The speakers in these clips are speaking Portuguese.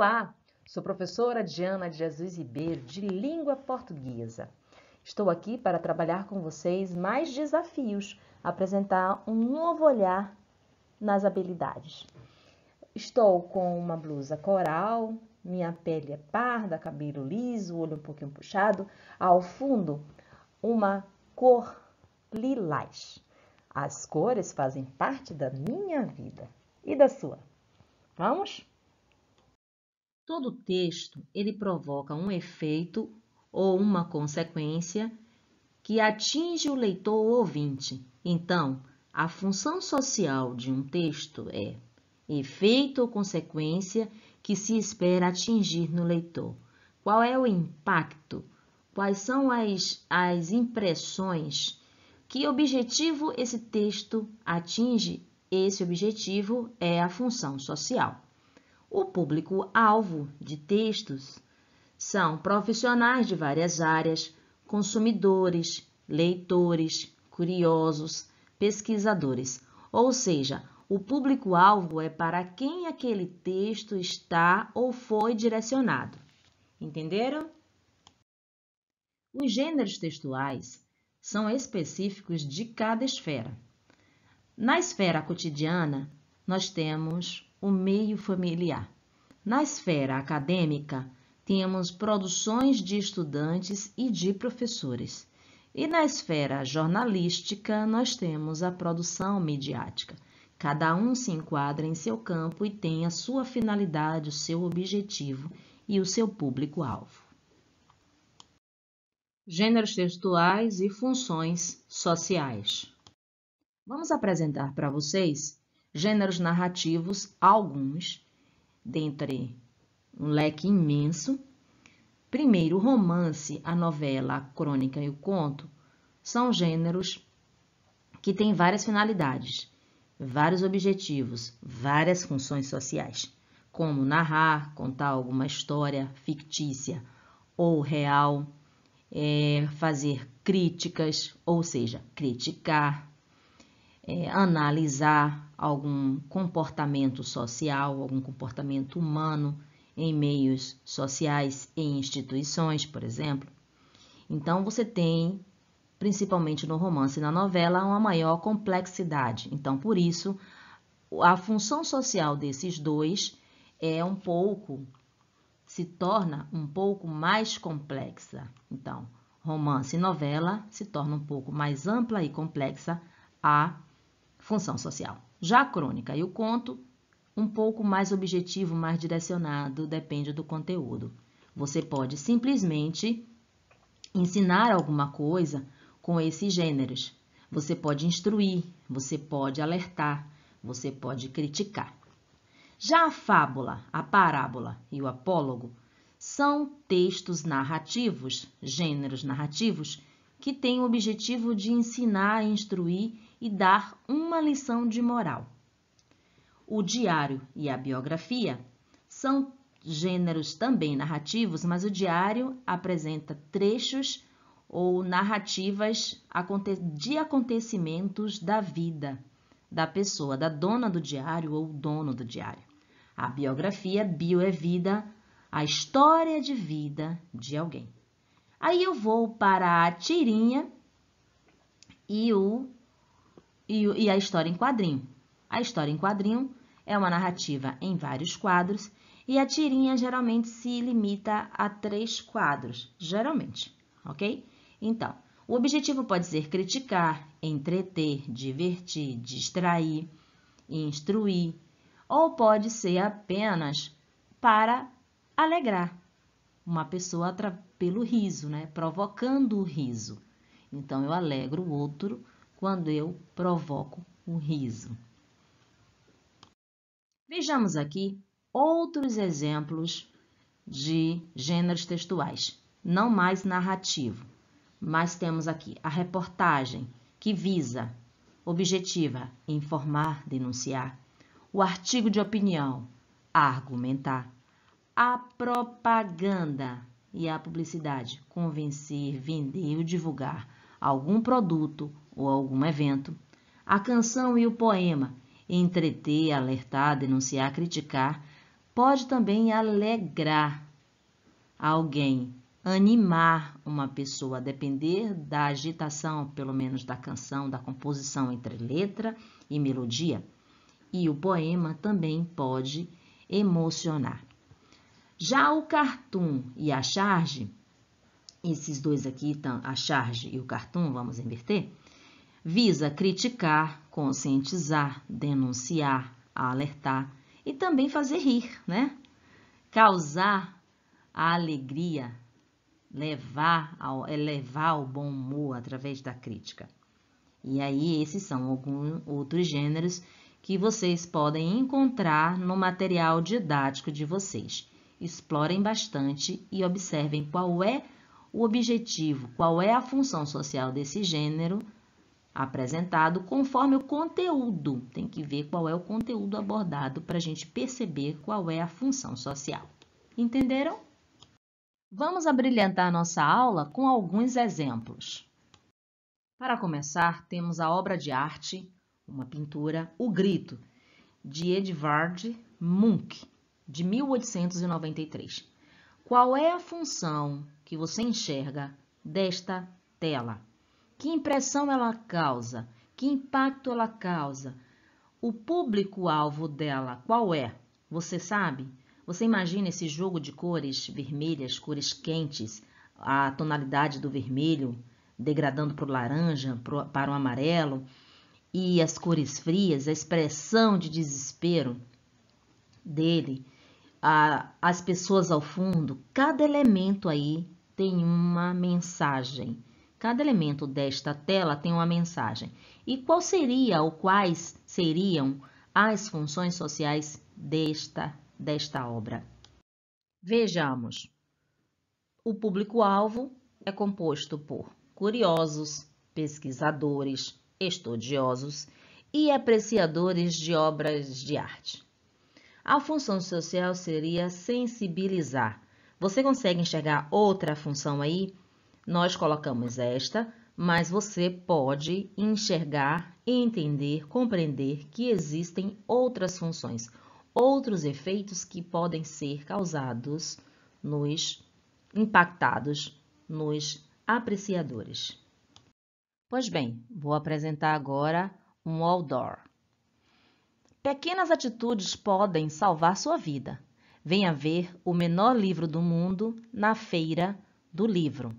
Olá, sou professora Diana de Jesus Ribeiro, de língua portuguesa. Estou aqui para trabalhar com vocês mais desafios, apresentar um novo olhar nas habilidades. Estou com uma blusa coral, minha pele é parda, cabelo liso, olho um pouquinho puxado, ao fundo uma cor lilás. As cores fazem parte da minha vida e da sua. Vamos? Todo texto ele provoca um efeito ou uma consequência que atinge o leitor ou ouvinte. Então, a função social de um texto é efeito ou consequência que se espera atingir no leitor. Qual é o impacto? Quais são as, as impressões? Que objetivo esse texto atinge? Esse objetivo é a função social. O público-alvo de textos são profissionais de várias áreas, consumidores, leitores, curiosos, pesquisadores. Ou seja, o público-alvo é para quem aquele texto está ou foi direcionado. Entenderam? Os gêneros textuais são específicos de cada esfera. Na esfera cotidiana, nós temos o meio familiar. Na esfera acadêmica, temos produções de estudantes e de professores. E na esfera jornalística, nós temos a produção mediática. Cada um se enquadra em seu campo e tem a sua finalidade, o seu objetivo e o seu público-alvo. Gêneros textuais e funções sociais. Vamos apresentar para vocês gêneros narrativos, alguns, dentre um leque imenso. Primeiro, o romance, a novela, a crônica e o conto são gêneros que têm várias finalidades, vários objetivos, várias funções sociais, como narrar, contar alguma história fictícia ou real, é, fazer críticas, ou seja, criticar, é, analisar algum comportamento social, algum comportamento humano em meios sociais, em instituições, por exemplo. Então, você tem, principalmente no romance e na novela, uma maior complexidade. Então, por isso, a função social desses dois é um pouco, se torna um pouco mais complexa. Então, romance e novela se torna um pouco mais ampla e complexa a função social. Já a crônica e o conto, um pouco mais objetivo, mais direcionado, depende do conteúdo. Você pode simplesmente ensinar alguma coisa com esses gêneros. Você pode instruir, você pode alertar, você pode criticar. Já a fábula, a parábola e o apólogo são textos narrativos, gêneros narrativos, que têm o objetivo de ensinar, instruir e dar uma lição de moral. O diário e a biografia são gêneros também narrativos, mas o diário apresenta trechos ou narrativas de acontecimentos da vida da pessoa, da dona do diário ou dono do diário. A biografia, bio é vida, a história de vida de alguém. Aí eu vou para a tirinha e o e, e a história em quadrinho. A história em quadrinho é uma narrativa em vários quadros e a tirinha geralmente se limita a três quadros, geralmente, ok? Então, o objetivo pode ser criticar, entreter, divertir, distrair, instruir, ou pode ser apenas para alegrar uma pessoa pelo riso, né? provocando o riso. Então, eu alegro o outro quando eu provoco um riso. Vejamos aqui outros exemplos de gêneros textuais, não mais narrativo, mas temos aqui a reportagem, que visa, objetiva, informar, denunciar, o artigo de opinião, argumentar, a propaganda e a publicidade, convencer, vender ou divulgar algum produto ou algum evento, a canção e o poema, entreter, alertar, denunciar, criticar, pode também alegrar alguém, animar uma pessoa, a depender da agitação, pelo menos da canção, da composição entre letra e melodia. E o poema também pode emocionar. Já o cartoon e a charge, esses dois aqui, então, a charge e o cartoon, vamos inverter, visa criticar, conscientizar, denunciar, alertar e também fazer rir, né? Causar a alegria, levar ao, elevar é o bom humor através da crítica. E aí, esses são alguns outros gêneros que vocês podem encontrar no material didático de vocês. Explorem bastante e observem qual é o objetivo, qual é a função social desse gênero apresentado conforme o conteúdo. Tem que ver qual é o conteúdo abordado para a gente perceber qual é a função social. Entenderam? Vamos abrilhantar nossa aula com alguns exemplos. Para começar, temos a obra de arte, uma pintura, O Grito, de Edvard Munch, de 1893. Qual é a função que você enxerga desta tela? Que impressão ela causa? Que impacto ela causa? O público-alvo dela qual é? Você sabe? Você imagina esse jogo de cores vermelhas, cores quentes, a tonalidade do vermelho degradando para o laranja, pro, para o amarelo, e as cores frias, a expressão de desespero dele, a, as pessoas ao fundo, cada elemento aí tem uma mensagem. Cada elemento desta tela tem uma mensagem. E qual seria ou quais seriam as funções sociais desta, desta obra? Vejamos. O público-alvo é composto por curiosos, pesquisadores, estudiosos e apreciadores de obras de arte. A função social seria sensibilizar. Você consegue enxergar outra função aí? Nós colocamos esta, mas você pode enxergar, entender, compreender que existem outras funções, outros efeitos que podem ser causados nos impactados, nos apreciadores. Pois bem, vou apresentar agora um outdoor. Pequenas atitudes podem salvar sua vida. Venha ver o menor livro do mundo na feira do livro.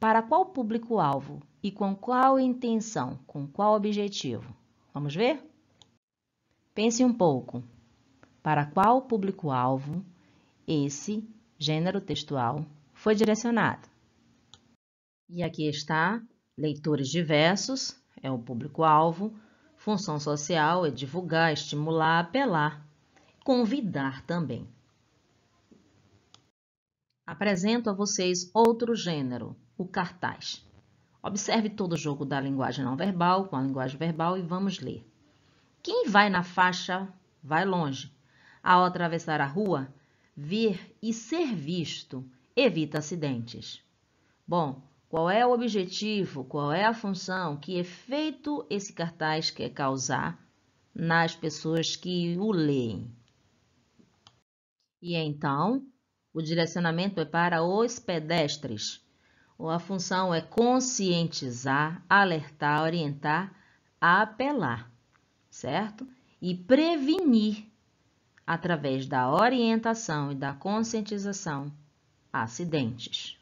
Para qual público-alvo e com qual intenção, com qual objetivo? Vamos ver? Pense um pouco. Para qual público-alvo esse gênero textual foi direcionado? E aqui está: leitores diversos é o público-alvo, função social é divulgar, estimular, apelar, convidar também. Apresento a vocês outro gênero, o cartaz. Observe todo o jogo da linguagem não verbal com a linguagem verbal e vamos ler. Quem vai na faixa vai longe. Ao atravessar a rua, ver e ser visto evita acidentes. Bom, qual é o objetivo, qual é a função, que efeito esse cartaz quer causar nas pessoas que o leem? E então, o direcionamento é para os pedestres. Então, a função é conscientizar, alertar, orientar, apelar, certo? E prevenir através da orientação e da conscientização acidentes.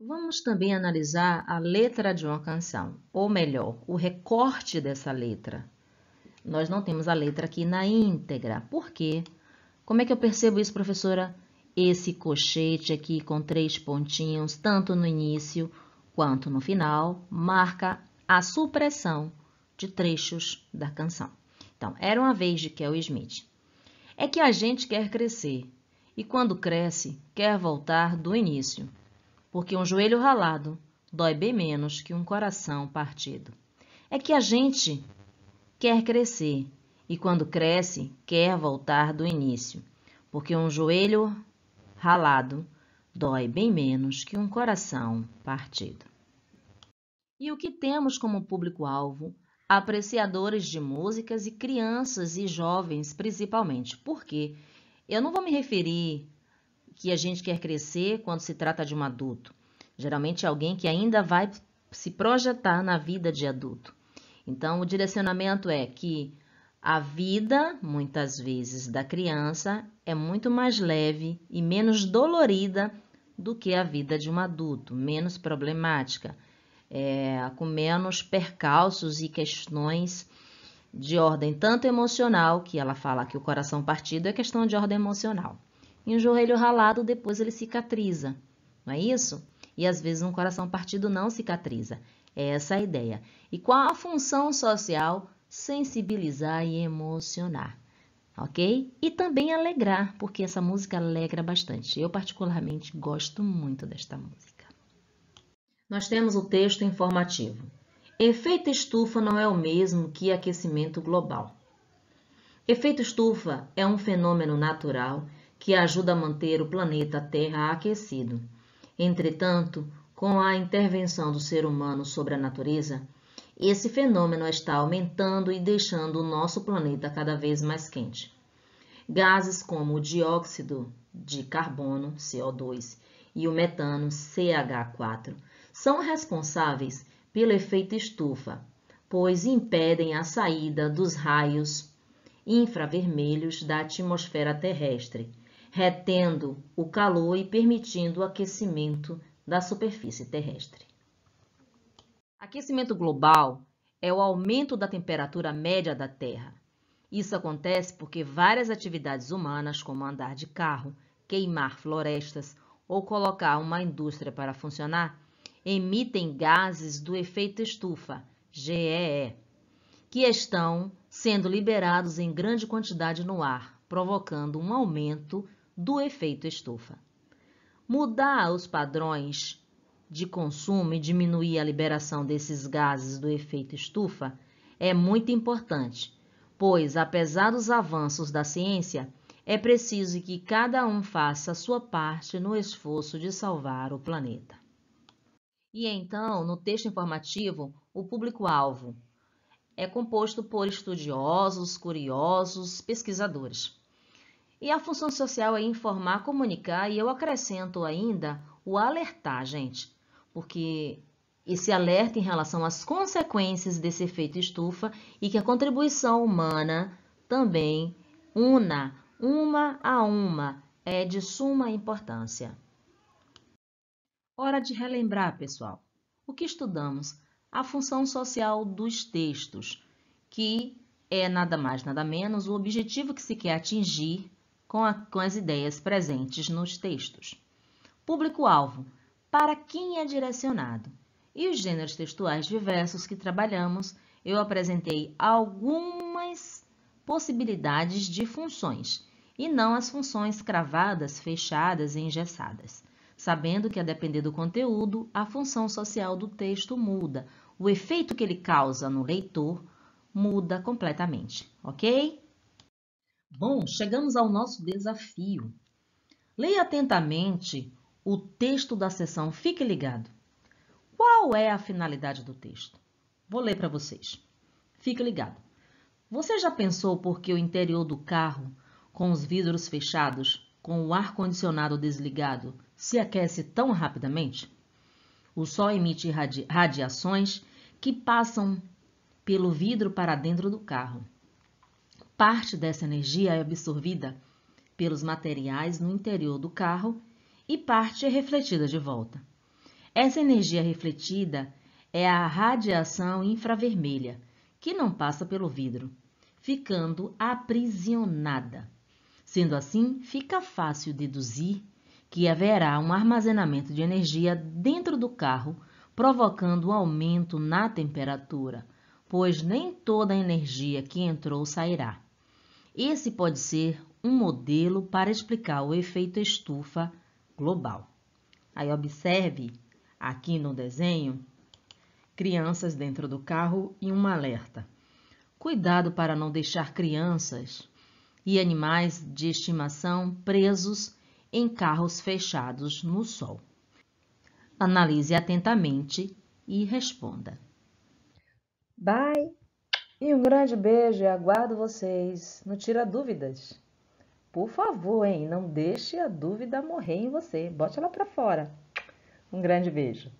Vamos também analisar a letra de uma canção, ou melhor, o recorte dessa letra. Nós não temos a letra aqui na íntegra. Por quê? Como é que eu percebo isso, professora? esse cochete aqui com três pontinhos, tanto no início quanto no final, marca a supressão de trechos da canção. Então, era uma vez de Kel Smith. É que a gente quer crescer e quando cresce, quer voltar do início, porque um joelho ralado dói bem menos que um coração partido. É que a gente quer crescer e quando cresce, quer voltar do início, porque um joelho ralado dói bem menos que um coração partido. E o que temos como público-alvo? Apreciadores de músicas e crianças e jovens, principalmente. Porque eu não vou me referir que a gente quer crescer quando se trata de um adulto. Geralmente é alguém que ainda vai se projetar na vida de adulto. Então, o direcionamento é que a vida, muitas vezes, da criança é muito mais leve e menos dolorida do que a vida de um adulto, menos problemática, é, com menos percalços e questões de ordem tanto emocional, que ela fala que o coração partido é questão de ordem emocional, e um joelho ralado depois ele cicatriza, não é isso? E às vezes um coração partido não cicatriza. É essa a ideia. E qual a função social sensibilizar e emocionar, ok? E também alegrar, porque essa música alegra bastante. Eu, particularmente, gosto muito desta música. Nós temos o texto informativo. Efeito estufa não é o mesmo que aquecimento global. Efeito estufa é um fenômeno natural que ajuda a manter o planeta Terra aquecido. Entretanto, com a intervenção do ser humano sobre a natureza, esse fenômeno está aumentando e deixando o nosso planeta cada vez mais quente. Gases como o dióxido de carbono, CO2, e o metano, CH4, são responsáveis pelo efeito estufa, pois impedem a saída dos raios infravermelhos da atmosfera terrestre, retendo o calor e permitindo o aquecimento da superfície terrestre. Aquecimento global é o aumento da temperatura média da Terra. Isso acontece porque várias atividades humanas, como andar de carro, queimar florestas ou colocar uma indústria para funcionar, emitem gases do efeito estufa, GEE, que estão sendo liberados em grande quantidade no ar, provocando um aumento do efeito estufa. Mudar os padrões de consumo e diminuir a liberação desses gases do efeito estufa é muito importante, pois, apesar dos avanços da ciência, é preciso que cada um faça a sua parte no esforço de salvar o planeta. E então, no texto informativo, o público-alvo é composto por estudiosos, curiosos, pesquisadores. E a função social é informar, comunicar e eu acrescento ainda o alertar, gente porque esse alerta em relação às consequências desse efeito estufa e que a contribuição humana também una, uma a uma, é de suma importância. Hora de relembrar, pessoal, o que estudamos? A função social dos textos, que é nada mais, nada menos o objetivo que se quer atingir com, a, com as ideias presentes nos textos. Público-alvo para quem é direcionado. E os gêneros textuais diversos que trabalhamos, eu apresentei algumas possibilidades de funções, e não as funções cravadas, fechadas e engessadas, sabendo que, a depender do conteúdo, a função social do texto muda, o efeito que ele causa no leitor muda completamente, ok? Bom, chegamos ao nosso desafio. Leia atentamente o texto da sessão. Fique ligado. Qual é a finalidade do texto? Vou ler para vocês. Fique ligado. Você já pensou por que o interior do carro, com os vidros fechados, com o ar-condicionado desligado, se aquece tão rapidamente? O sol emite radi radiações que passam pelo vidro para dentro do carro. Parte dessa energia é absorvida pelos materiais no interior do carro e parte é refletida de volta. Essa energia refletida é a radiação infravermelha, que não passa pelo vidro, ficando aprisionada. Sendo assim, fica fácil deduzir que haverá um armazenamento de energia dentro do carro, provocando um aumento na temperatura, pois nem toda a energia que entrou sairá. Esse pode ser um modelo para explicar o efeito estufa global. Aí observe aqui no desenho crianças dentro do carro e um alerta. Cuidado para não deixar crianças e animais de estimação presos em carros fechados no sol. Analise atentamente e responda. Bye! E um grande beijo e aguardo vocês no Tira Dúvidas. Por favor, hein? Não deixe a dúvida morrer em você. Bote ela para fora. Um grande beijo.